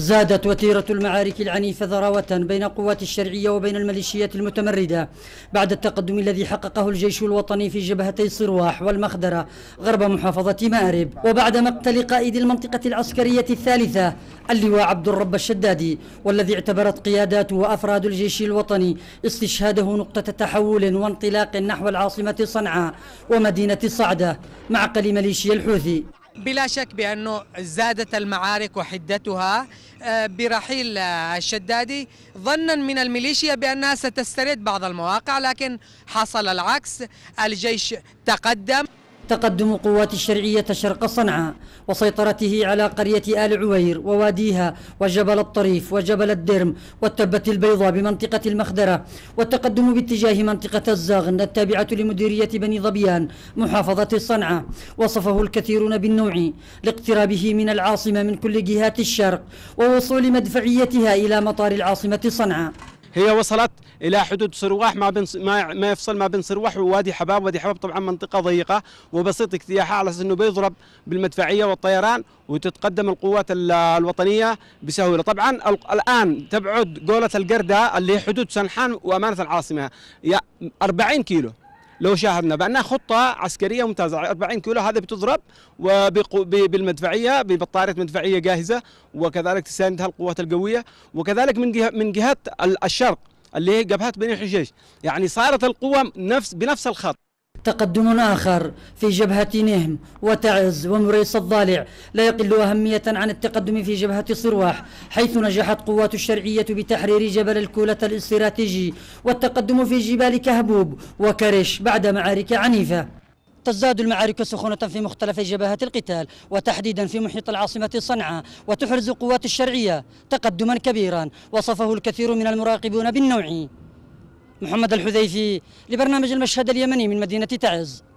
زادت وتيرة المعارك العنيفة ذراوة بين قوات الشرعية وبين الميليشيات المتمردة بعد التقدم الذي حققه الجيش الوطني في جبهتي صرواح والمخدرة غرب محافظة مأرب وبعد مقتل قائد المنطقة العسكرية الثالثة اللواء عبد الرب الشدادي والذي اعتبرت قيادات وأفراد الجيش الوطني استشهاده نقطة تحول وانطلاق نحو العاصمة صنعاء ومدينة صعدة معقل ميليشيا الحوثي بلا شك بأنه زادت المعارك وحدتها آه، برحيل آه، الشدادي ظنا من الميليشيا بأنها ستسترد بعض المواقع لكن حصل العكس الجيش تقدم تقدم قوات الشرعية شرق صنعاء وسيطرته على قرية آل عوير وواديها وجبل الطريف وجبل الدرم والتبة البيضاء بمنطقة المخدرة والتقدم باتجاه منطقة الزاغن التابعة لمديرية بني ظبيان محافظة صنعاء وصفه الكثيرون بالنوع لاقترابه من العاصمة من كل جهات الشرق ووصول مدفعيتها إلى مطار العاصمة صنعاء هي وصلت الى حدود سرواح ما بين ما يفصل ما بين سرواح ووادي حباب، وادي حباب طبعا منطقه ضيقه وبسيط اجتياحها على اساس انه بيضرب بالمدفعيه والطيران وتتقدم القوات الوطنيه بسهوله، طبعا الان تبعد قوله القرده اللي هي حدود سنحان وامانه العاصمه 40 كيلو لو شاهدنا بأنها خطة عسكرية ممتازة 40 كيلو هذا بتضرب بالمدفعية ببطارية مدفعية جاهزة وكذلك تساندها القوات القوية وكذلك من جهة من جهه الشرق اللي هي جبهات بني الحجيج يعني صارت القوة نفس بنفس الخط تقدم آخر في جبهة نهم وتعز ومريس الضالع لا يقل أهمية عن التقدم في جبهة صرواح حيث نجحت قوات الشرعية بتحرير جبل الكولة الاستراتيجي والتقدم في جبال كهبوب وكرش بعد معارك عنيفة تزداد المعارك سخونة في مختلف جبهات القتال وتحديدا في محيط العاصمة صنعاء وتحرز قوات الشرعية تقدما كبيرا وصفه الكثير من المراقبون بالنوع محمد الحذيفي لبرنامج المشهد اليمني من مدينة تعز